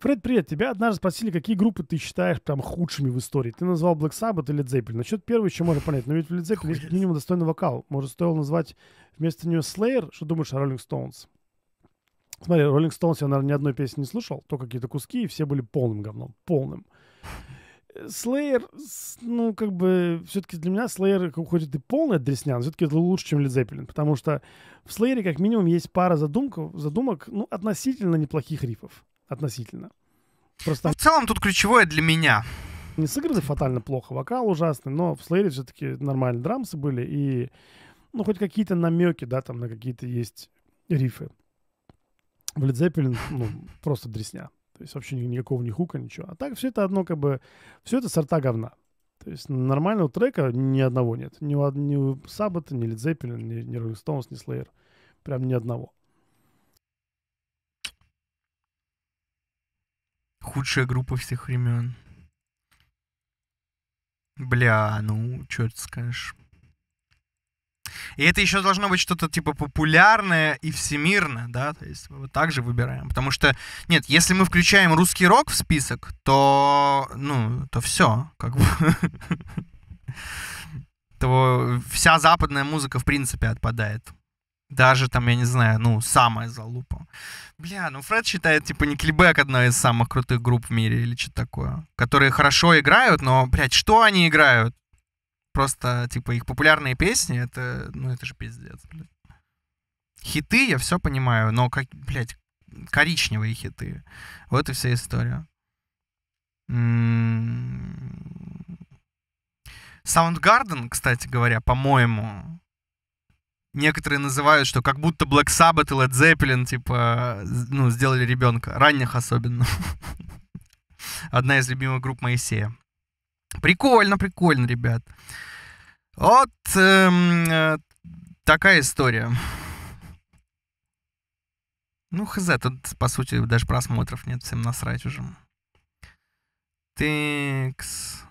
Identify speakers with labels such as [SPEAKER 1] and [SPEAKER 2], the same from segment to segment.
[SPEAKER 1] Фред, привет. Тебя однажды спросили, какие группы ты считаешь там худшими в истории. Ты назвал Black Sabbath или Zeppelin. Насчет первого еще можно понять. Но ведь в Led Zeppelin есть как минимум достойный вокал. Может, стоило назвать вместо нее Slayer? Что думаешь о Rolling Stones? Смотри, Rolling Stones я, наверное, ни одной песни не слушал. Только какие-то куски, и все были полным говном. Полным. Слеер, ну, как бы, все-таки для меня Слеер, уходит и полный дресня, но все-таки это лучше, чем Лидзеппелин, потому что в Слеере, как минимум, есть пара задумков, задумок, ну, относительно неплохих рифов. Относительно. Просто... Ну, в целом тут ключевое для меня. Не сыграны фатально плохо, вокал ужасный, но в Слеере все-таки нормальные драмсы были и, ну, хоть какие-то намеки, да, там на какие-то есть рифы. В Лидзеппелин, ну, просто дресня. То есть вообще никакого ни хука, ничего. А так все это одно как бы... Все это сорта говна. То есть нормального трека ни одного нет. Ни у, ни у Саббата, ни Лидзеппелин, ни, ни Rolling Stones, ни Slayer. Прям ни одного.
[SPEAKER 2] Худшая группа всех времен. Бля, ну, черт скажешь. И это еще должно быть что-то типа популярное и всемирное, да, то есть мы вот так же выбираем. Потому что, нет, если мы включаем русский рок в список, то, ну, то все, как бы то вся западная музыка в принципе отпадает. Даже там, я не знаю, ну, самая залупа. Бля, ну Фред считает, типа, Никельбек одной из самых крутых групп в мире или что-то такое. Которые хорошо играют, но, блядь, что они играют? просто, типа, их популярные песни, это, ну, это же пиздец, Хиты, я все понимаю, но, как, блядь, коричневые хиты. Вот и вся история. М-м-м. Soundgarden, кстати говоря, по-моему, некоторые называют, что как будто Black Sabbath и Led Zeppelin, типа, ну, сделали ребенка. Ранних особенно. Одна из любимых групп Моисея. Прикольно, прикольно, ребят. Вот эм, э, такая история. Ну, хз, тут, по сути, даже просмотров нет, всем насрать уже. Текс.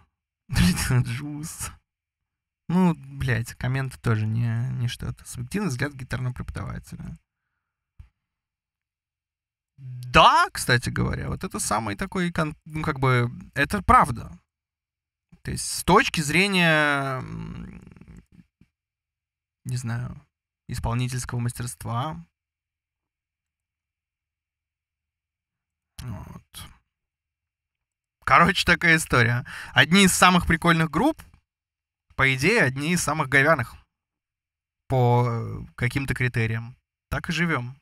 [SPEAKER 2] Ну, джуз. Ну, блядь, комменты тоже не, не что-то. Субъективный взгляд гитарного преподавателя. Да, кстати говоря, вот это самый такой, ну, как бы, это правда. То есть с точки зрения, не знаю, исполнительского мастерства. Вот. Короче, такая история. Одни из самых прикольных групп, по идее, одни из самых говяных по э, каким-то критериям. Так и живем.